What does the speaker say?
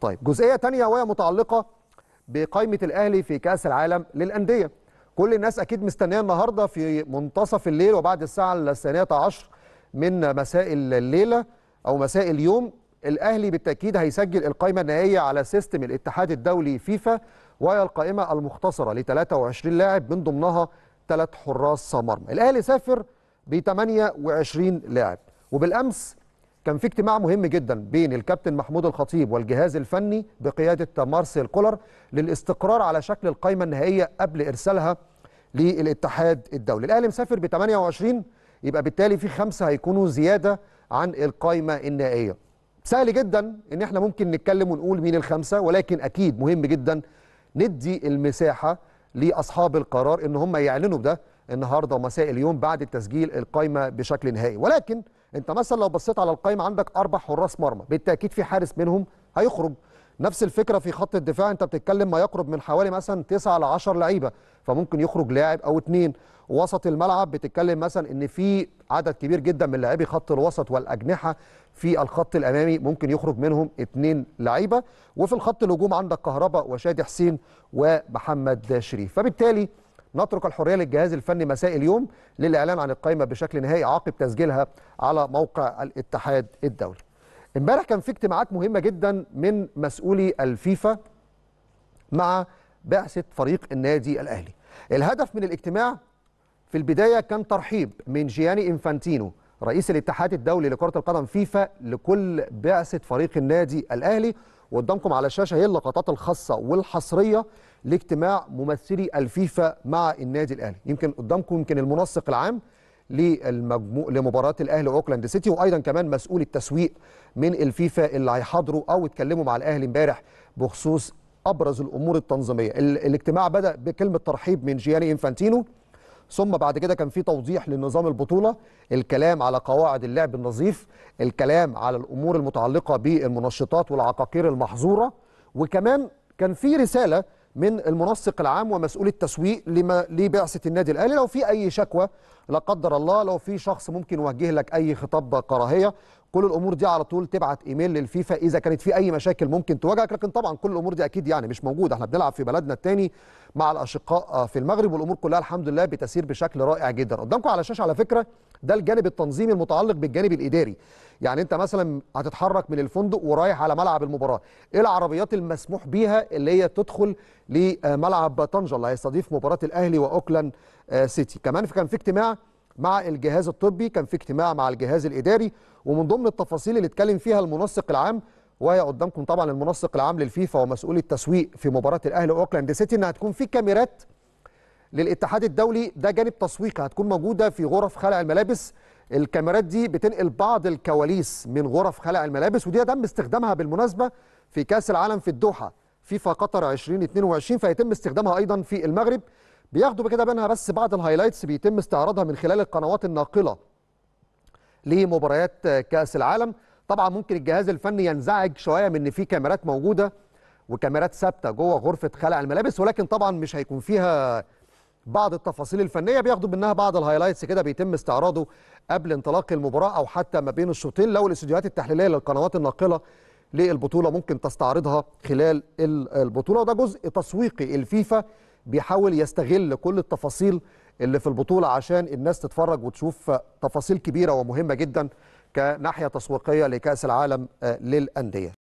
طيب جزئيه ثانيه وهي متعلقه بقائمه الاهلي في كاس العالم للانديه كل الناس اكيد مستنيه النهارده في منتصف الليل وبعد الساعه الثانيه عشر من مساء الليله او مساء اليوم الاهلي بالتاكيد هيسجل القائمه النهائيه على سيستم الاتحاد الدولي فيفا وهي القائمه المختصره ل 23 لاعب من ضمنها ثلاث حراس مرمى الاهلي سافر ب 28 لاعب وبالامس كان في اجتماع مهم جدا بين الكابتن محمود الخطيب والجهاز الفني بقياده مارسيل كولر للاستقرار على شكل القائمه النهائيه قبل ارسالها للاتحاد الدولي. الاهلي مسافر ب 28 يبقى بالتالي في خمسه هيكونوا زياده عن القائمه النهائيه. سهل جدا ان احنا ممكن نتكلم ونقول مين الخمسه ولكن اكيد مهم جدا ندي المساحه لاصحاب القرار ان هم يعلنوا بده النهارده ومساء اليوم بعد تسجيل القائمه بشكل نهائي ولكن انت مثلا لو بصيت على القائمه عندك اربع حراس مرمى بالتاكيد في حارس منهم هيخرج نفس الفكره في خط الدفاع انت بتتكلم ما يقرب من حوالي مثلا 9 ل 10 لعيبه فممكن يخرج لاعب او اثنين وسط الملعب بتتكلم مثلا ان في عدد كبير جدا من لاعبي خط الوسط والاجنحه في الخط الامامي ممكن يخرج منهم اثنين لعيبه وفي الخط الهجوم عندك كهربا وشادي حسين ومحمد شريف فبالتالي نترك الحريه للجهاز الفني مساء اليوم للاعلان عن القائمه بشكل نهائي عقب تسجيلها على موقع الاتحاد الدولي. امبارح كان في اجتماعات مهمه جدا من مسؤولي الفيفا مع بعثه فريق النادي الاهلي. الهدف من الاجتماع في البدايه كان ترحيب من جياني انفانتينو رئيس الاتحاد الدولي لكره القدم فيفا لكل بعثه فريق النادي الاهلي وقدامكم على الشاشه هي اللقطات الخاصه والحصريه لاجتماع ممثلي الفيفا مع النادي الاهلي يمكن قدامكم يمكن المنسق العام للمجموع لمباراه الاهلي اوكلاند سيتي وايضا كمان مسؤول التسويق من الفيفا اللي هيحاضروا او اتكلموا مع الاهلي امبارح بخصوص ابرز الامور التنظيميه الاجتماع بدا بكلمه ترحيب من جياني انفانتينو ثم بعد كده كان في توضيح لنظام البطوله الكلام على قواعد اللعب النظيف الكلام على الامور المتعلقه بالمنشطات والعقاقير المحظوره وكمان كان في رساله من المنسق العام ومسؤول التسويق لما لبعثه النادي الاهلي لو في اي شكوى لا قدر الله لو في شخص ممكن يوجه لك اي خطاب كراهيه كل الامور دي على طول تبعت ايميل للفيفا اذا كانت في اي مشاكل ممكن تواجهك لكن طبعا كل الامور دي اكيد يعني مش موجوده احنا بنلعب في بلدنا الثاني مع الاشقاء في المغرب والامور كلها الحمد لله بتسير بشكل رائع جدا قدامكم على الشاشه على فكره ده الجانب التنظيمي المتعلق بالجانب الاداري يعني انت مثلا هتتحرك من الفندق ورايح على ملعب المباراه ايه العربيات المسموح بيها اللي هي تدخل لملعب طنجه اللي هيستضيف مباراه الاهلي واوكلاند آه، سيتي كمان كان في اجتماع مع الجهاز الطبي كان في اجتماع مع الجهاز الاداري ومن ضمن التفاصيل اللي اتكلم فيها المنسق العام وهي قدامكم طبعا المنسق العام للفيفا ومسؤول التسويق في مباراه الاهلي واوكلاند سيتي ان هتكون في كاميرات للاتحاد الدولي ده جانب تسويقي هتكون موجوده في غرف خلع الملابس الكاميرات دي بتنقل بعض الكواليس من غرف خلع الملابس ودي تم استخدامها بالمناسبه في كاس العالم في الدوحه فيفا قطر 2022 فيتم استخدامها ايضا في المغرب بياخدوا بكده منها بس بعض الهايلايتس بيتم استعراضها من خلال القنوات الناقله لمباريات كاس العالم طبعا ممكن الجهاز الفني ينزعج شويه من ان في كاميرات موجوده وكاميرات ثابته جوه غرفه خلع الملابس ولكن طبعا مش هيكون فيها بعض التفاصيل الفنيه بياخدوا منها بعض الهايلايتس كده بيتم استعراضه قبل انطلاق المباراه او حتى ما بين الشوطين لو الاستديوهات التحليليه للقنوات الناقله للبطوله ممكن تستعرضها خلال البطوله وده جزء تسويقي الفيفا بيحاول يستغل كل التفاصيل اللي في البطوله عشان الناس تتفرج وتشوف تفاصيل كبيره ومهمه جدا كناحيه تسويقيه لكاس العالم آه، للانديه